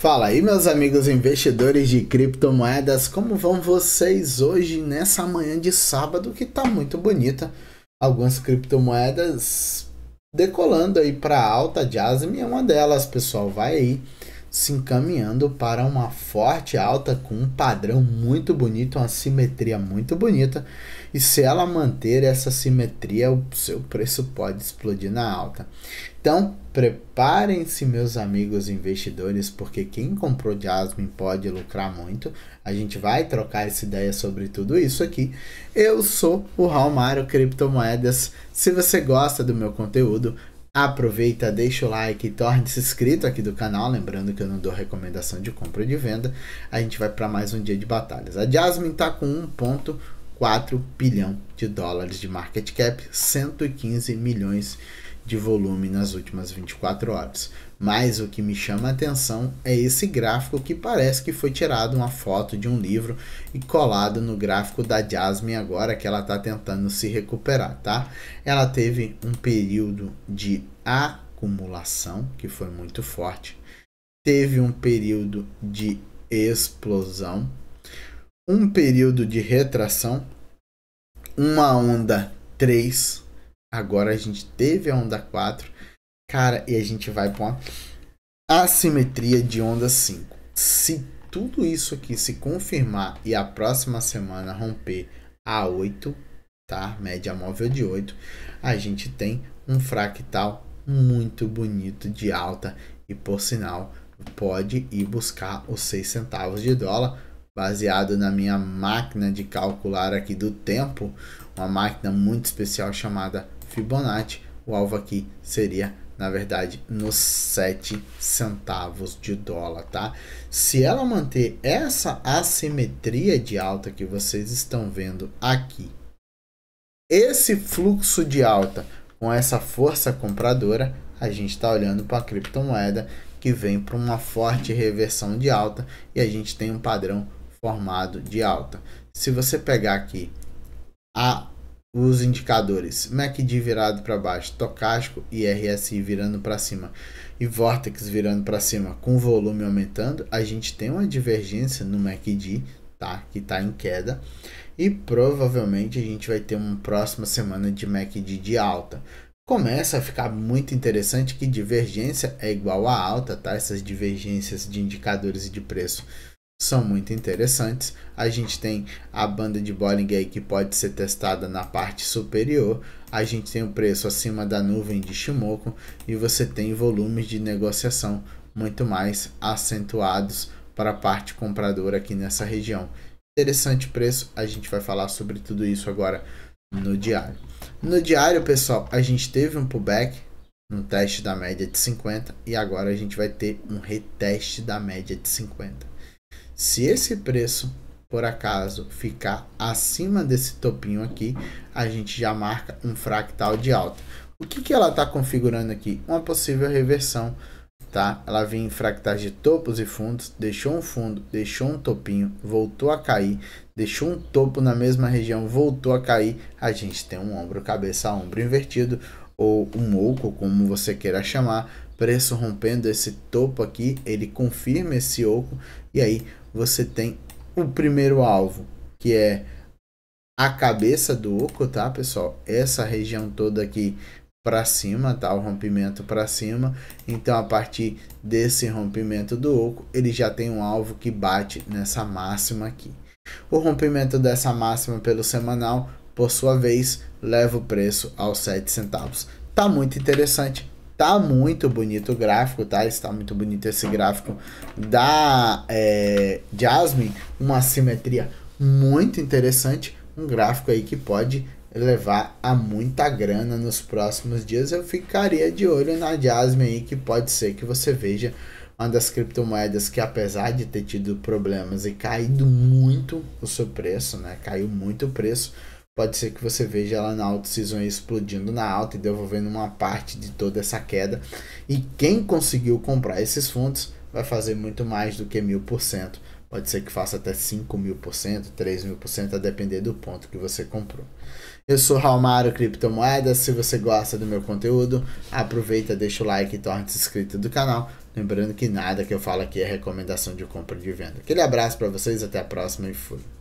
Fala aí, meus amigos investidores de criptomoedas, como vão vocês hoje nessa manhã de sábado que está muito bonita? Algumas criptomoedas decolando aí para alta, Jasmine é uma delas, pessoal, vai aí se encaminhando para uma forte alta com um padrão muito bonito, uma simetria muito bonita. E se ela manter essa simetria, o seu preço pode explodir na alta. Então, preparem-se, meus amigos investidores, porque quem comprou Jasmine pode lucrar muito. A gente vai trocar essa ideia sobre tudo isso aqui. Eu sou o Raul Mário Criptomoedas. Se você gosta do meu conteúdo, Aproveita, deixa o like, e torne-se inscrito aqui do canal, lembrando que eu não dou recomendação de compra ou de venda. A gente vai para mais um dia de batalhas. A Jasmine está com 1.4 bilhão de dólares de market cap, 115 milhões de de volume nas últimas 24 horas. Mas o que me chama a atenção é esse gráfico que parece que foi tirado uma foto de um livro e colado no gráfico da Jasmine agora que ela está tentando se recuperar, tá? Ela teve um período de acumulação que foi muito forte, teve um período de explosão, um período de retração, uma onda 3 Agora a gente teve a onda 4. Cara, e a gente vai para uma assimetria de onda 5. Se tudo isso aqui se confirmar e a próxima semana romper a 8, tá? Média móvel de 8, a gente tem um fractal muito bonito de alta e por sinal pode ir buscar os 6 centavos de dólar baseado na minha máquina de calcular aqui do tempo, uma máquina muito especial chamada Fibonacci. O alvo aqui seria, na verdade, nos 7 centavos de dólar, tá? Se ela manter essa assimetria de alta que vocês estão vendo aqui, esse fluxo de alta com essa força compradora, a gente está olhando para a criptomoeda que vem para uma forte reversão de alta e a gente tem um padrão formado de alta. Se você pegar aqui a os indicadores MACD virado para baixo, Tocasco e RSI virando para cima e Vortex virando para cima com volume aumentando, a gente tem uma divergência no MACD, tá? Que está em queda e provavelmente a gente vai ter uma próxima semana de MACD de alta. Começa a ficar muito interessante que divergência é igual a alta, tá? Essas divergências de indicadores de preço são muito interessantes. A gente tem a banda de Bollinger que pode ser testada na parte superior, a gente tem o preço acima da nuvem de Shimoku e você tem volumes de negociação muito mais acentuados para a parte compradora aqui nessa região. Interessante preço, a gente vai falar sobre tudo isso agora no diário. No diário, pessoal, a gente teve um pullback no teste da média de 50 e agora a gente vai ter um reteste da média de 50. Se esse preço, por acaso, ficar acima desse topinho aqui, a gente já marca um fractal de alta. O que, que ela está configurando aqui? Uma possível reversão, tá? Ela vem em fractais de topos e fundos, deixou um fundo, deixou um topinho, voltou a cair, deixou um topo na mesma região, voltou a cair. A gente tem um ombro, cabeça, ombro invertido ou um oco, como você queira chamar, preço rompendo esse topo aqui, ele confirma esse oco e aí você tem o primeiro alvo, que é a cabeça do oco, tá, pessoal? Essa região toda aqui para cima, tá? O rompimento para cima. Então, a partir desse rompimento do oco, ele já tem um alvo que bate nessa máxima aqui. O rompimento dessa máxima pelo semanal, por sua vez, leva o preço aos 7 centavos. Tá muito interessante. Tá muito bonito o gráfico, tá? Está muito bonito esse tá. gráfico da é, Jasmine. Uma simetria muito interessante. Um gráfico aí que pode levar a muita grana nos próximos dias. Eu ficaria de olho na Jasmine aí, que pode ser que você veja uma das criptomoedas que apesar de ter tido problemas e caído muito o seu preço, né? Caiu muito o preço pode ser que você veja ela na alta season explodindo na alta e devolvendo uma parte de toda essa queda. E quem conseguiu comprar esses fundos vai fazer muito mais do que mil por cento. Pode ser que faça até 5 mil por cento, 3 mil por cento, a depender do ponto que você comprou. Eu sou Raul Mário Criptomoedas. Se você gosta do meu conteúdo, aproveita, deixa o like e torne-se inscrito do canal. Lembrando que nada que eu falo aqui é recomendação de compra e de venda. Aquele abraço para vocês, até a próxima e fui.